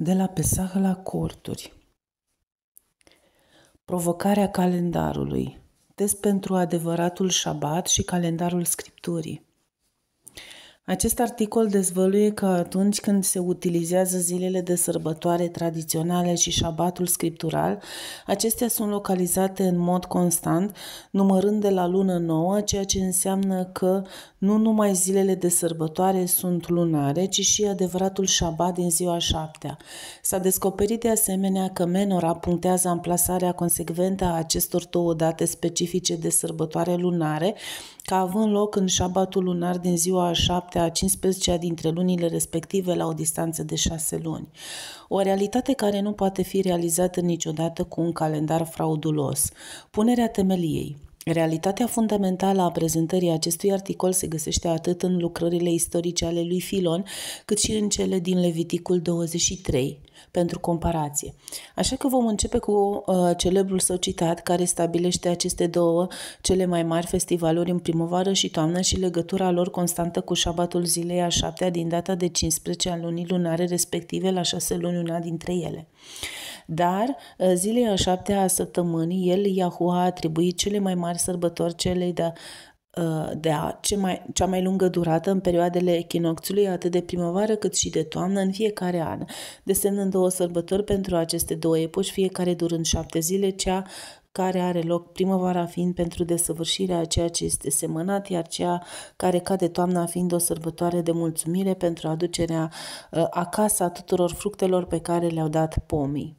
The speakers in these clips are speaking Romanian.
de la Pesah la corturi. Provocarea calendarului. Test pentru adevăratul șabat și calendarul scripturii. Acest articol dezvăluie că atunci când se utilizează zilele de sărbătoare tradiționale și șabatul scriptural, acestea sunt localizate în mod constant, numărând de la lună nouă, ceea ce înseamnă că nu numai zilele de sărbătoare sunt lunare, ci și adevăratul șabat din ziua șaptea. S-a descoperit de asemenea că Menora punctează amplasarea consecventă a acestor două date specifice de sărbătoare lunare, ca având loc în șabatul lunar din ziua a șaptea acestea a 15-a dintre lunile respective la o distanță de șase luni. O realitate care nu poate fi realizată niciodată cu un calendar fraudulos. Punerea temeliei. Realitatea fundamentală a prezentării acestui articol se găsește atât în lucrările istorice ale lui Filon, cât și în cele din Leviticul 23, pentru comparație. Așa că vom începe cu uh, celebrul său citat care stabilește aceste două cele mai mari festivaluri în primăvară și toamnă și legătura lor constantă cu șabatul zilei a șaptea din data de 15 a lunii lunare respective la șase luni una dintre ele. Dar uh, zilei a șaptea a săptămânii, el, Iahua, a atribuit cele mai mari sărbători celei de uh, de a, ce mai, cea mai lungă durată în perioadele echinocțului, atât de primăvară cât și de toamnă în fiecare an, desemnând două sărbători pentru aceste două epoși, fiecare durând șapte zile, cea care are loc primăvara fiind pentru desăvârșirea a ceea ce este semănat, iar cea care cade toamna fiind o sărbătoare de mulțumire pentru aducerea uh, acasă a tuturor fructelor pe care le-au dat pomii.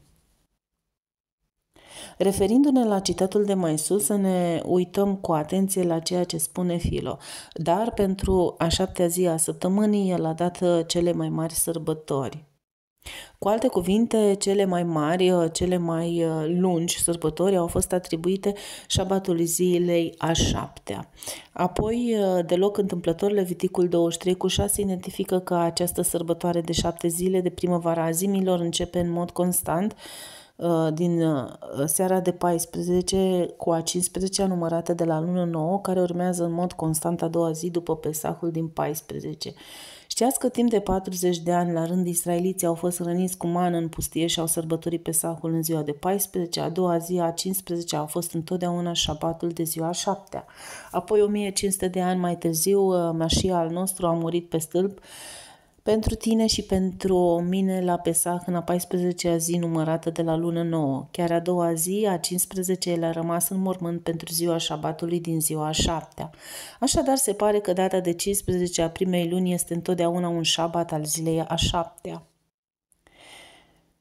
Referindu-ne la citatul de mai sus, să ne uităm cu atenție la ceea ce spune Filo. Dar pentru a șaptea zi a săptămânii, el a dat uh, cele mai mari sărbători. Cu alte cuvinte, cele mai mari, uh, cele mai uh, lungi sărbători au fost atribuite șabatului zilei a șaptea. Apoi, deloc întâmplător, Leviticul 23 cu 6 identifică că această sărbătoare de șapte zile de primăvara a zimilor începe în mod constant Uh, din uh, seara de 14 cu a 15 a numărată de la lună 9, care urmează în mod constant a doua zi după Pesahul din 14. Știați că timp de 40 de ani la rând israeliții au fost răniți cu mană în pustie și au sărbătorit Pesahul în ziua de 14, a doua zi a 15 a fost întotdeauna șabatul de ziua 7 Apoi 1500 de ani mai târziu, uh, mașia al nostru a murit pe stâlp pentru tine și pentru mine la Pesah în a 14-a zi numărată de la lună nouă. Chiar a doua zi, a 15 el a rămas în mormânt pentru ziua șabatului din ziua a șaptea. Așadar, se pare că data de 15 a primei luni este întotdeauna un șabat al zilei a șaptea.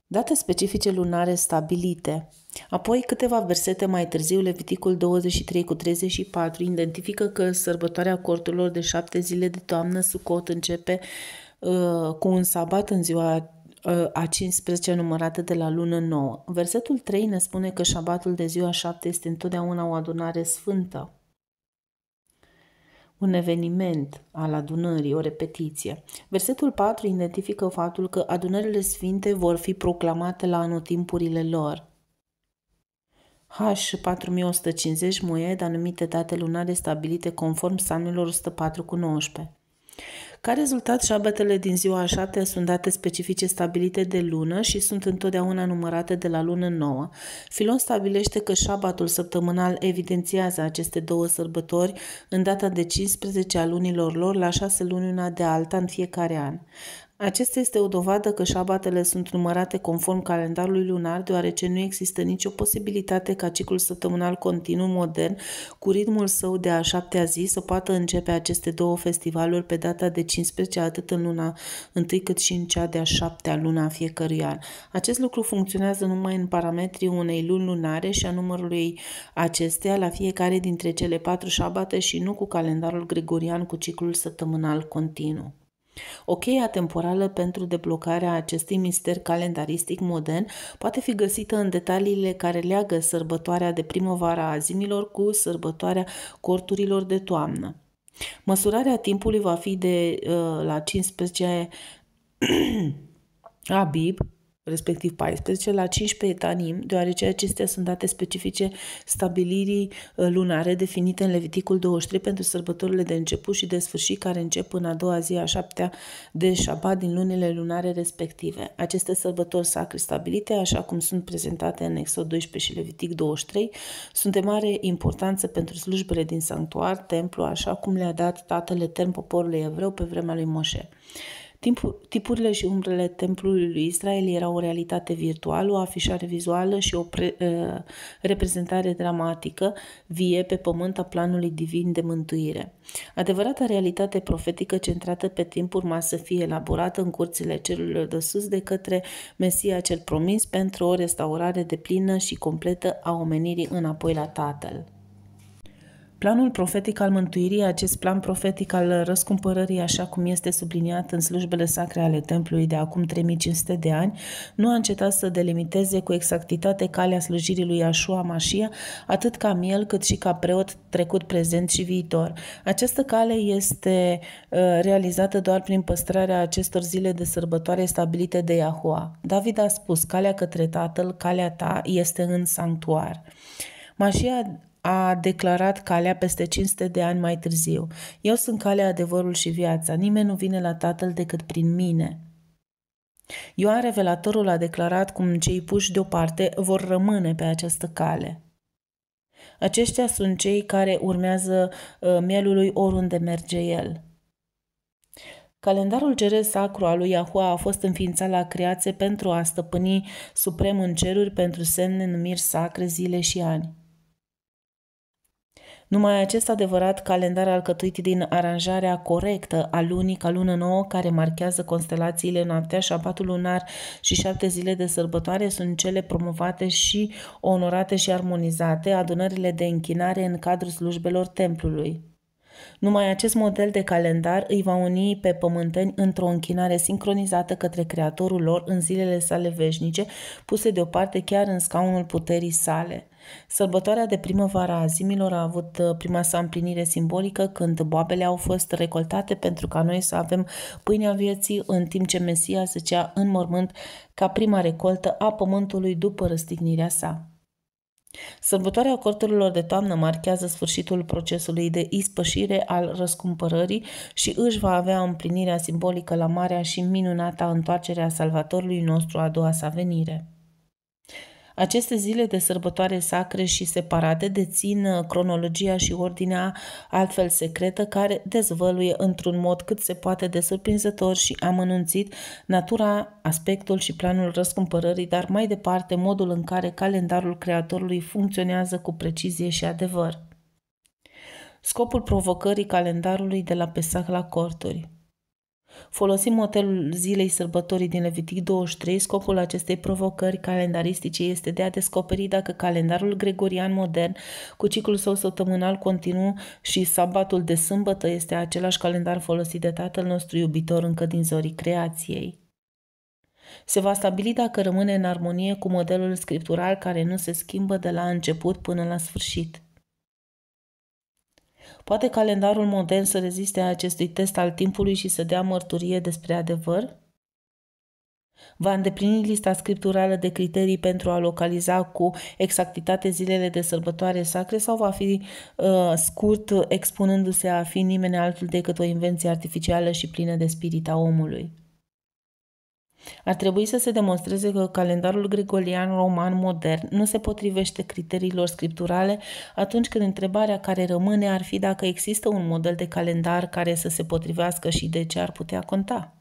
Date specifice lunare stabilite. Apoi, câteva versete mai târziu, Leviticul 23 cu 34 identifică că sărbătoarea cortului de șapte zile de toamnă, Sucot, începe Uh, cu un sabat în ziua uh, a 15 numărată de la lună 9. Versetul 3 ne spune că șabatul de ziua 7 este întotdeauna o adunare sfântă, un eveniment al adunării, o repetiție. Versetul 4 identifică faptul că adunările sfinte vor fi proclamate la anotimpurile lor. H4150 moied anumite date lunare stabilite conform psalmilor 104 cu 19. Ca rezultat, șabetele din ziua a șaptea sunt date specifice stabilite de lună și sunt întotdeauna numărate de la lună nouă. Filon stabilește că șabatul săptămânal evidențiază aceste două sărbători în data de 15 a lunilor lor la șase luni una de alta în fiecare an. Acesta este o dovadă că șabatele sunt numărate conform calendarului lunar, deoarece nu există nicio posibilitate ca ciclul săptămânal continuu modern, cu ritmul său de a șaptea zi, să poată începe aceste două festivaluri pe data de 15, atât în luna întâi cât și în cea de-a șaptea luna a fiecărui an. Acest lucru funcționează numai în parametrii unei luni lunare și a numărului acesteia la fiecare dintre cele patru șabate și nu cu calendarul gregorian cu ciclul săptămânal continuu. O cheie atemporală pentru deblocarea acestui mister calendaristic modern poate fi găsită în detaliile care leagă sărbătoarea de primăvară a zimilor cu sărbătoarea corturilor de toamnă. Măsurarea timpului va fi de uh, la 15 Abib, respectiv 14, la 15 etanim, deoarece acestea sunt date specifice stabilirii uh, lunare definite în Leviticul 23 pentru sărbătorile de început și de sfârșit care încep în a doua zi a șaptea de șabat din lunile lunare respective. Aceste sărbători sacre stabilite, așa cum sunt prezentate în Exod 12 și Levitic 23, sunt de mare importanță pentru slujbele din sanctuar, templu, așa cum le-a dat Tatăl Etern poporului evreu pe vremea lui Moșe. Timpul, tipurile și umbrele templului lui Israel erau o realitate virtuală, o afișare vizuală și o pre, uh, reprezentare dramatică vie pe pământ a planului divin de mântuire. Adevărata realitate profetică centrată pe timp urma să fie elaborată în curțile cerurilor de sus de către Mesia cel promis pentru o restaurare de plină și completă a omenirii înapoi la Tatăl. Planul profetic al mântuirii, acest plan profetic al răscumpărării, așa cum este subliniat în slujbele sacre ale templului de acum 3500 de ani, nu a încetat să delimiteze cu exactitate calea slujirii lui Așua Mașia, atât ca miel cât și ca preot trecut, prezent și viitor. Această cale este uh, realizată doar prin păstrarea acestor zile de sărbătoare stabilite de Iahua. David a spus, calea către tatăl, calea ta este în sanctuar. Mașia a declarat calea peste 500 de ani mai târziu. Eu sunt calea, adevărul și viața. Nimeni nu vine la Tatăl decât prin mine. Ioan Revelatorul a declarat cum cei puși deoparte vor rămâne pe această cale. Aceștia sunt cei care urmează uh, mielului oriunde merge el. Calendarul ceresc sacru al lui Yahua a fost înființat la creație pentru a stăpâni suprem în ceruri pentru semne, numiri sacre, zile și ani. Numai acest adevărat calendar alcătuit din aranjarea corectă a lunii ca lună nouă, care marchează constelațiile noaptea, șapatul lunar și șapte zile de sărbătoare, sunt cele promovate și onorate și armonizate, adunările de închinare în cadrul slujbelor templului. Numai acest model de calendar îi va uni pe pământeni într-o închinare sincronizată către Creatorul lor în zilele sale veșnice, puse deoparte chiar în scaunul puterii sale. Sărbătoarea de primăvară a zimilor a avut uh, prima sa împlinire simbolică când boabele au fost recoltate pentru ca noi să avem pâinea vieții în timp ce Mesia zăcea în mormânt ca prima recoltă a pământului după răstignirea sa. Sărbătoarea cortelor de toamnă marchează sfârșitul procesului de ispășire al răscumpărării și își va avea împlinirea simbolică la marea și minunata întoarcere a Salvatorului nostru a doua sa venire. Aceste zile de sărbătoare sacre și separate dețin uh, cronologia și ordinea altfel secretă care dezvăluie într-un mod cât se poate de surprinzător și amănunțit natura, aspectul și planul răscumpărării, dar mai departe modul în care calendarul creatorului funcționează cu precizie și adevăr. Scopul provocării calendarului de la Pesach la corturi Folosim motelul zilei sărbătorii din Levitic 23. Scopul acestei provocări calendaristice este de a descoperi dacă calendarul gregorian modern cu ciclul său săptămânal continuu și sabatul de sâmbătă este același calendar folosit de tatăl nostru iubitor încă din zorii creației. Se va stabili dacă rămâne în armonie cu modelul scriptural care nu se schimbă de la început până la sfârșit. Poate calendarul modern să reziste acestui test al timpului și să dea mărturie despre adevăr? Va îndeplini lista scripturală de criterii pentru a localiza cu exactitate zilele de sărbătoare sacre sau va fi uh, scurt expunându-se a fi nimeni altul decât o invenție artificială și plină de a omului? Ar trebui să se demonstreze că calendarul gregorian roman modern nu se potrivește criteriilor scripturale atunci când întrebarea care rămâne ar fi dacă există un model de calendar care să se potrivească și de ce ar putea conta.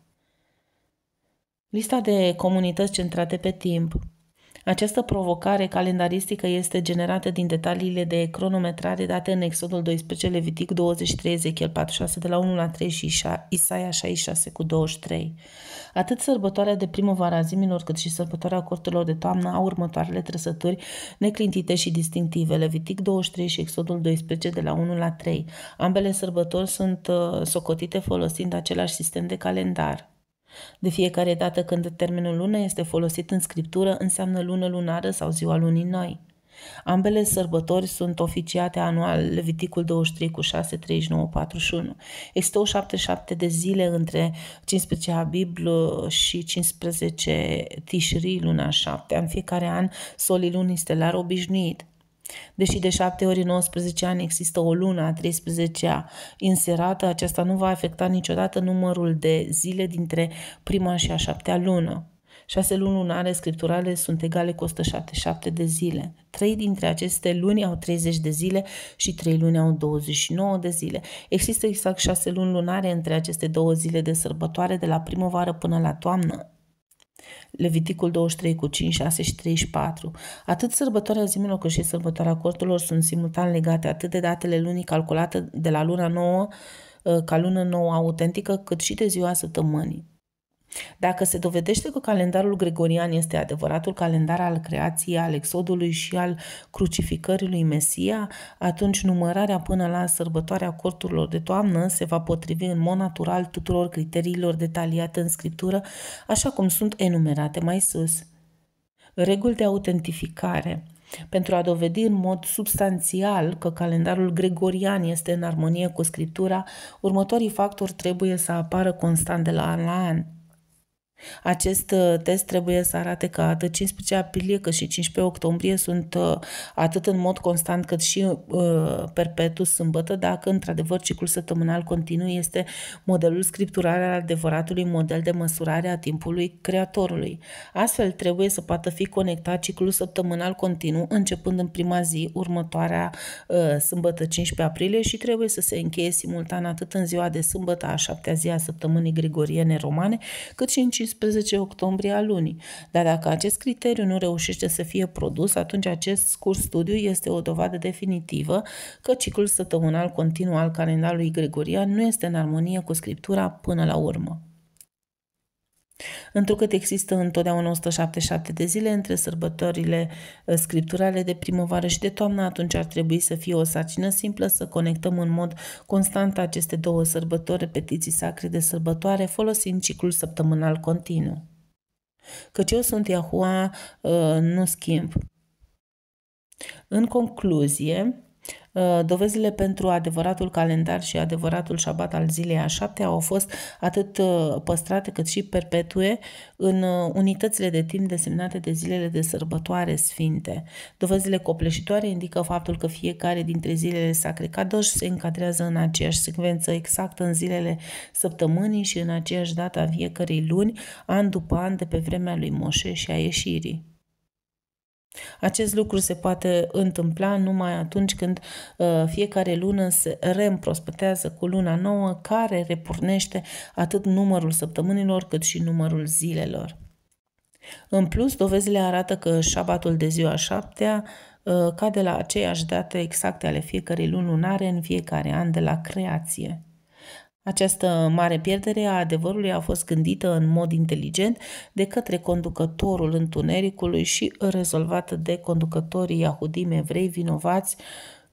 Lista de comunități centrate pe timp această provocare calendaristică este generată din detaliile de cronometrare date în Exodul 12, Levitic 23, Ezechiel 46, de la 1 la 3 și Isaia 66 cu 23. Atât sărbătoarea de primăvară a zimilor, cât și sărbătoarea cortelor de toamnă au următoarele trăsături neclintite și distinctive, Levitic 23 și Exodul 12, de la 1 la 3. Ambele sărbători sunt uh, socotite folosind același sistem de calendar. De fiecare dată când termenul lună este folosit în scriptură, înseamnă lună lunară sau ziua lunii noi. Ambele sărbători sunt oficiate anual, Leviticul 23 cu 6, 39, 41. Există o 77 de zile între 15 Abib și 15 Tishri, luna 7. În fiecare an, solii lunii stelar obișnuit. Deși de 7 ori în 19 ani există o lună a 13-a inserată, aceasta nu va afecta niciodată numărul de zile dintre prima și a șaptea lună. 6 luni lunare scripturale sunt egale cu 177 de zile. 3 dintre aceste luni au 30 de zile și 3 luni au 29 de zile. Există exact 6 luni lunare între aceste două zile de sărbătoare de la primăvară până la toamnă. Leviticul 23 cu 5, 6 și 34. Atât sărbătoarea zilelor cât și sărbătoarea cortelor sunt simultan legate atât de datele lunii calculate de la luna nouă ă, ca lună nouă autentică, cât și de ziua săptămânii. Dacă se dovedește că calendarul gregorian este adevăratul calendar al creației, al exodului și al crucificării lui Mesia, atunci numărarea până la sărbătoarea corturilor de toamnă se va potrivi în mod natural tuturor criteriilor detaliate în scriptură, așa cum sunt enumerate mai sus. Reguli de autentificare pentru a dovedi în mod substanțial că calendarul gregorian este în armonie cu scriptura, următorii factori trebuie să apară constant de la an la an. Acest uh, test trebuie să arate că atât 15 aprilie cât și 15 octombrie sunt uh, atât în mod constant cât și uh, perpetu sâmbătă, dacă într-adevăr ciclul săptămânal continuu este modelul scripturare al adevăratului model de măsurare a timpului creatorului. Astfel trebuie să poată fi conectat ciclul săptămânal continuu începând în prima zi următoarea uh, sâmbătă 15 aprilie și trebuie să se încheie simultan atât în ziua de sâmbătă a șaptea zi a săptămânii grigoriene romane, cât și în 15 octombrie a lunii. Dar dacă acest criteriu nu reușește să fie produs, atunci acest scurs studiu este o dovadă definitivă că ciclul săptămânal continuu al calendarului Gregorian nu este în armonie cu scriptura până la urmă. Întrucât există întotdeauna 177 de zile între sărbătorile ă, scripturale de primăvară și de toamnă, atunci ar trebui să fie o sarcină simplă să conectăm în mod constant aceste două sărbători, repetiții sacre de sărbătoare, folosind ciclul săptămânal continuu. Căci eu sunt Iahua, ă, nu schimb. În concluzie, Uh, dovezile pentru adevăratul calendar și adevăratul șabat al zilei a șaptea au fost atât uh, păstrate cât și perpetue în uh, unitățile de timp desemnate de zilele de sărbătoare sfinte. Dovezile copleșitoare indică faptul că fiecare dintre zilele sacre cadoși se încadrează în aceeași secvență exactă în zilele săptămânii și în aceeași dată a fiecărei luni, an după an de pe vremea lui Moșe și a ieșirii. Acest lucru se poate întâmpla numai atunci când uh, fiecare lună se reîmprospătează cu luna nouă, care repornește atât numărul săptămânilor cât și numărul zilelor. În plus, dovezile arată că șabatul de ziua șaptea uh, cade la aceeași dată exacte ale fiecărei luni lunare în fiecare an de la creație. Această mare pierdere a adevărului a fost gândită în mod inteligent de către conducătorul întunericului și rezolvată de conducătorii iahudimi evrei vinovați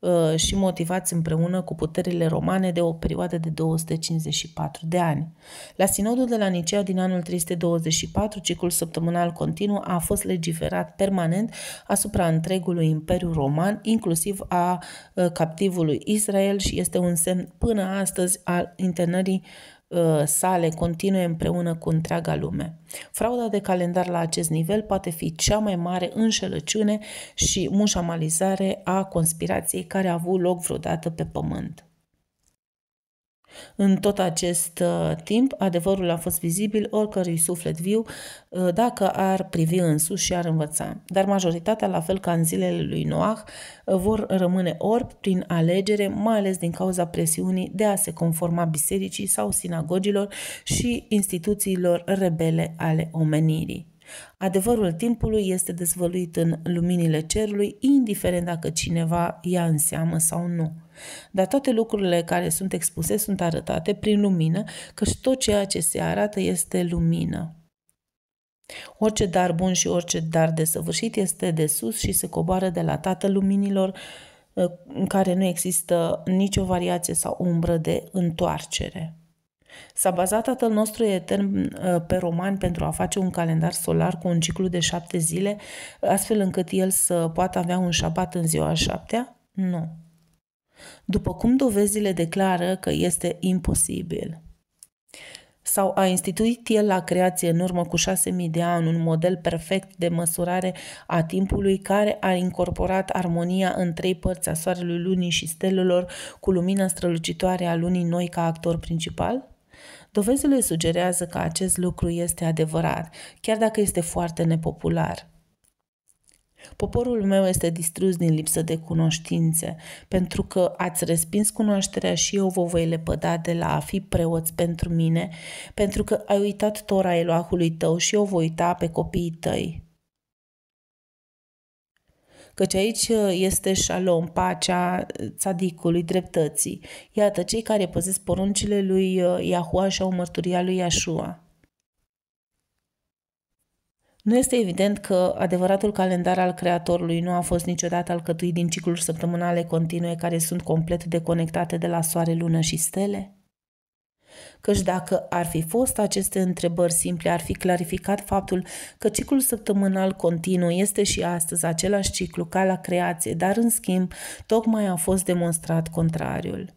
Uh, și motivați împreună cu puterile romane de o perioadă de 254 de ani. La sinodul de la Nicea din anul 324, ciclul săptămânal continuu a fost legiferat permanent asupra întregului Imperiu Roman, inclusiv a uh, captivului Israel și este un semn până astăzi al internării uh, Uh, sale continue împreună cu întreaga lume. Frauda de calendar la acest nivel poate fi cea mai mare înșelăciune și mușamalizare a conspirației care a avut loc vreodată pe pământ. În tot acest uh, timp, adevărul a fost vizibil oricărui suflet viu uh, dacă ar privi în sus și ar învăța. Dar majoritatea, la fel ca în zilele lui Noah, uh, vor rămâne orbi prin alegere, mai ales din cauza presiunii de a se conforma bisericii sau sinagogilor și instituțiilor rebele ale omenirii. Adevărul timpului este dezvăluit în luminile cerului, indiferent dacă cineva ia în seamă sau nu. Dar toate lucrurile care sunt expuse sunt arătate prin lumină, căci tot ceea ce se arată este lumină. Orice dar bun și orice dar desăvârșit este de sus și se coboară de la Tatăl Luminilor, în care nu există nicio variație sau umbră de întoarcere. S-a bazat Tatăl nostru etern uh, pe romani pentru a face un calendar solar cu un ciclu de șapte zile, astfel încât el să poată avea un șabat în ziua a șaptea? Nu. După cum dovezile declară că este imposibil. Sau a instituit el la creație în urmă cu mii de ani un model perfect de măsurare a timpului care a incorporat armonia în trei părți a Soarelui Lunii și stelelor cu lumina strălucitoare a Lunii noi ca actor principal? Dovezile sugerează că acest lucru este adevărat, chiar dacă este foarte nepopular. Poporul meu este distrus din lipsă de cunoștințe, pentru că ați respins cunoașterea și eu vă voi lepăda de la a fi preoți pentru mine, pentru că ai uitat Tora Eloahului tău și eu voi uita pe copiii tăi căci aici uh, este șalom, pacea uh, țadicului, dreptății. Iată, cei care păzesc poruncile lui uh, Iahua și au mărturia lui Iașua. Nu este evident că adevăratul calendar al Creatorului nu a fost niciodată alcătuit din cicluri săptămânale continue care sunt complet deconectate de la soare, lună și stele? Căci dacă ar fi fost aceste întrebări simple, ar fi clarificat faptul că ciclul săptămânal continuu este și astăzi același ciclu ca la creație, dar în schimb, tocmai a fost demonstrat contrariul.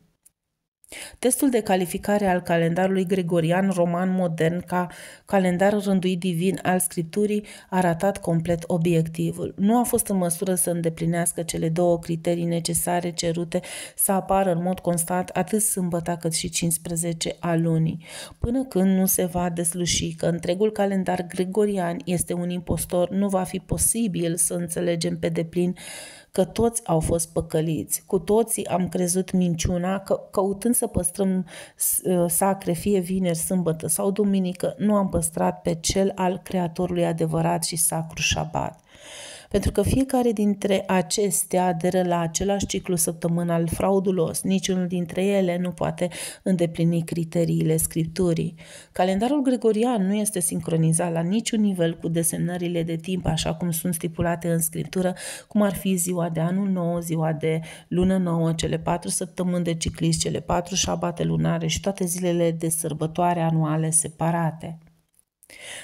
Testul de calificare al calendarului gregorian roman modern ca calendar rânduit divin al scripturii a ratat complet obiectivul. Nu a fost în măsură să îndeplinească cele două criterii necesare cerute să apară în mod constant atât sâmbăta cât și 15 a lunii, până când nu se va desluși că întregul calendar gregorian este un impostor, nu va fi posibil să înțelegem pe deplin că toți au fost păcăliți, cu toții am crezut minciuna, că, căutând să păstrăm ă, sacre, fie vineri, sâmbătă sau duminică, nu am păstrat pe cel al Creatorului adevărat și sacru șabat pentru că fiecare dintre acestea aderă la același ciclu săptămânal fraudulos, niciunul dintre ele nu poate îndeplini criteriile Scripturii. Calendarul gregorian nu este sincronizat la niciun nivel cu desemnările de timp așa cum sunt stipulate în Scriptură, cum ar fi ziua de anul nou, ziua de lună nouă, cele patru săptămâni de ciclist, cele patru șabate lunare și toate zilele de sărbătoare anuale separate.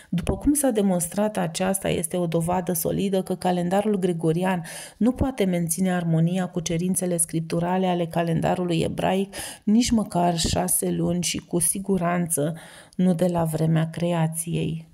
După cum s-a demonstrat, aceasta este o dovadă solidă că calendarul gregorian nu poate menține armonia cu cerințele scripturale ale calendarului ebraic nici măcar șase luni și cu siguranță nu de la vremea creației.